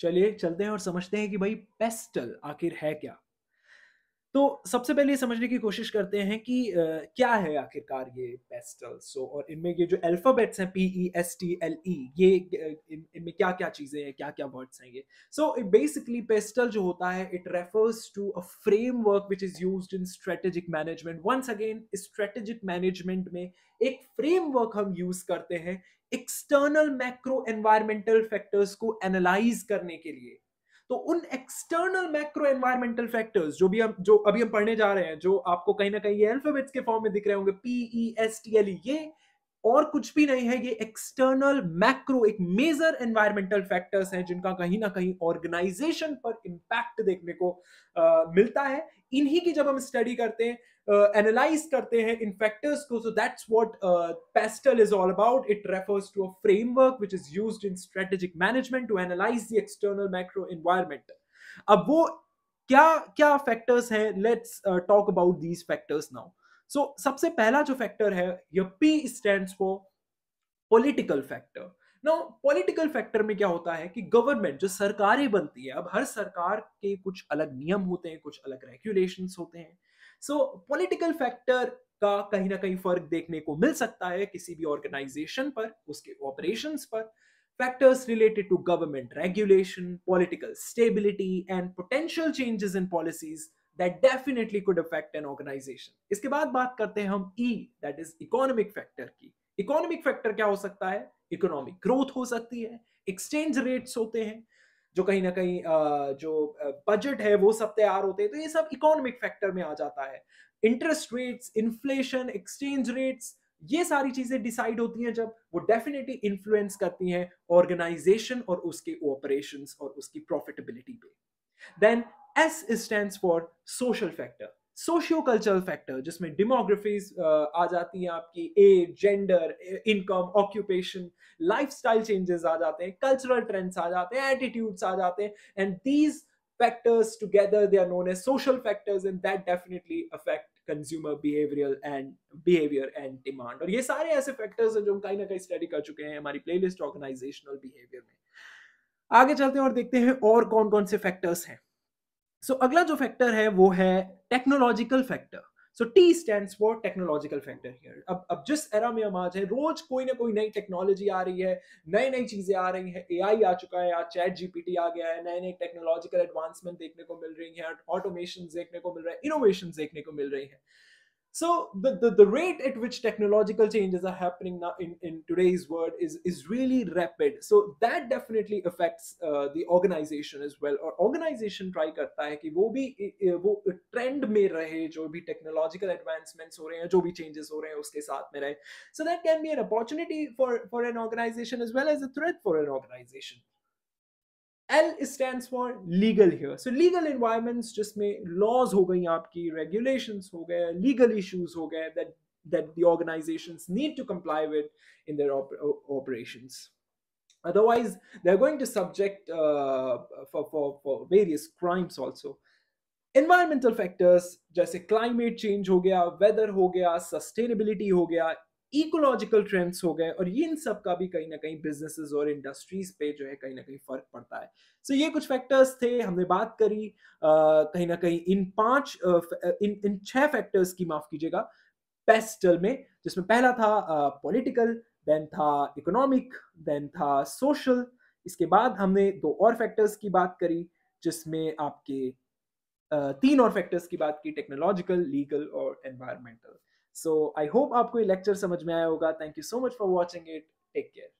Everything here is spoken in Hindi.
चलिए चलते हैं और समझते हैं कि भाई पेस्टल आखिर है क्या तो सबसे पहले ये समझने की कोशिश करते हैं कि आ, क्या है आखिरकार ये पेस्टल्स सो और इनमें ये जो अल्फ़ाबेट्स हैं P E S T L E ये इनमें क्या क्या चीज़ें हैं क्या क्या वर्ड्स हैं ये सो बेसिकली पेस्टल जो होता है it refers to a framework which is use in strategic management once again strategic management में एक फ्रेमवर्क हम यूज़ करते हैं एक्सटर्नल मैक्रो एनवायरमेंटल फैक्टर्स को एनालाइज करने के लिए तो उन एक्सटर्नल मैक्रो एनवायरमेंटल फैक्टर्स जो भी हम जो अभी हम पढ़ने जा रहे हैं जो आपको कहीं ना कहीं ये अल्फाबेट्स के फॉर्म में दिख रहे होंगे पीई एस टी एल ये और कुछ भी नहीं है ये एक्सटर्नल मैक्रो एक मेजर एनवायरमेंटल फैक्टर्स हैं जिनका कहीं ना कहीं ऑर्गेनाइजेशन पर इम्पैक्ट देखने को आ, मिलता है इन्हीं की जब हम स्टडी करते हैं एनालाइज करते हैं इन फैक्टर्स को so that's what PESTLE is all about it refers to a framework which is used in strategic management to analyse the external macro environment अब वो क्या क्या फैक्टर्स हैं let's talk about these factors now so so, सबसे पहला जो फैक्टर है ये P stand for political factor political factor में क्या होता है कि गवर्नमेंट जो सरकारें बनती है अब हर सरकार के कुछ अलग नियम होते हैं कुछ अलग रेगुलेशंस होते हैं सो पॉलिटिकल फैक्टर का कहीं ना कहीं फर्क देखने को मिल सकता है किसी भी ऑर्गेनाइजेशन पर उसके ऑपरेशन पर factors related to government regulation political stability and potential changes in policies that definitely could affect an organisation इसके बाद बात करते हैं हम E that is economic factor की इकोनॉमिक फैक्टर क्या हो सकता है इकोनॉमिक ग्रोथ हो सकती है एक्सचेंज रेट्स होते हैं जो कहीं ना कहीं जो बजट है वो सब तैयार होते हैं तो ये सब इकोनॉमिक फैक्टर में आ जाता है interest rates inflation exchange rates ये सारी चीजें डिसाइड होती हैं जब वो डेफिनेटली इन्फ्लुएंस करती हैं ऑर्गेनाइजेशन और उसके ऑपरेशंस और उसकी प्रॉफिटेबिलिटी पे then S stand for social factor socio cultural factor जिसमें डेमोग्राफीज uh, आ जाती हैं आपकी age gender income occupation lifestyle changes आ जाते हैं कल्चरल ट्रेंड्स आ जाते हैं एटीट्यूड्स आ जाते हैं and these factors together they are known as social factors and that definitely affect consumer behaviour and behaviour and demand और ये सारे ऐसे फैक्टर्स हैं जो हम कहीं ना कहीं स्टडी कर चुके हैं हमारी प्लेलिस्ट ऑर्गेनाइजेशनल बिहेवियर में आगे चलते हैं और देखते हैं और कौन कौन से फैक्टर्स हैं सो so, अगला जो फैक्टर है वो है technological factor so T stand for technological factor here अब अब जिस एरा में हम आज है रोज कोई ना कोई नई टेक्नोलॉजी आ रही है नई नई चीजें आ रही है एआई आ चुका है आज चैट जीपीटी आ गया है नए नए टेक्नोलॉजिकल एडवांसमेंट देखने को मिल रही है ऑटोमेशन देखने को मिल रहा है इनोवेशन देखने को मिल रही है So the, the, the rate at which technological changes are happening now in, in today's world is, is really rapid. So that definitely affects uh, the organization as well. Or organization try करता है कि वो भी वो trend में रहे जो भी technological advancements हो रहे हैं जो भी changes हो रहे हैं उसके साथ में रहे. So that can be an opportunity for for an organization as well as a threat for an organization. L stands for legal here. So legal environments just जिसमें laws हो गई आपकी regulations हो गए legal issues हो गए that that the organizations need to comply with in their op operations. Otherwise, they're going to subject uh, for, for, for various crimes also. Environmental factors जैसे climate change हो गया, weather हो गया, sustainability हो गया, इकोलॉजिकल ट्रेंड्स हो गए और ये इन सब का भी कहीं ना कहीं बिजनेसेस और इंडस्ट्रीज पे जो है कहीं ना कहीं फर्क पड़ता है सो so ये कुछ फैक्टर्स थे हमने बात करी कहीं ना कहीं इन पांच इन इन छह फैक्टर्स की माफ कीजिएगा पेस्टल में जिसमें पहला था पॉलिटिकल देन था इकोनॉमिक देन था सोशल इसके बाद हमने दो और फैक्टर्स की बात करी जिसमें आपके तीन और फैक्टर्स की बात की टेक्नोलॉजिकल लीगल और एनवायरमेंटल सो आई होप आपको ये लेक्चर समझ में आया होगा thank you so much for watching it take care